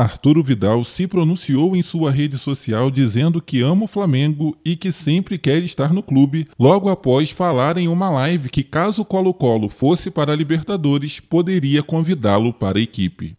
Arturo Vidal se pronunciou em sua rede social dizendo que ama o Flamengo e que sempre quer estar no clube, logo após falar em uma live que, caso Colo-Colo fosse para a Libertadores, poderia convidá-lo para a equipe.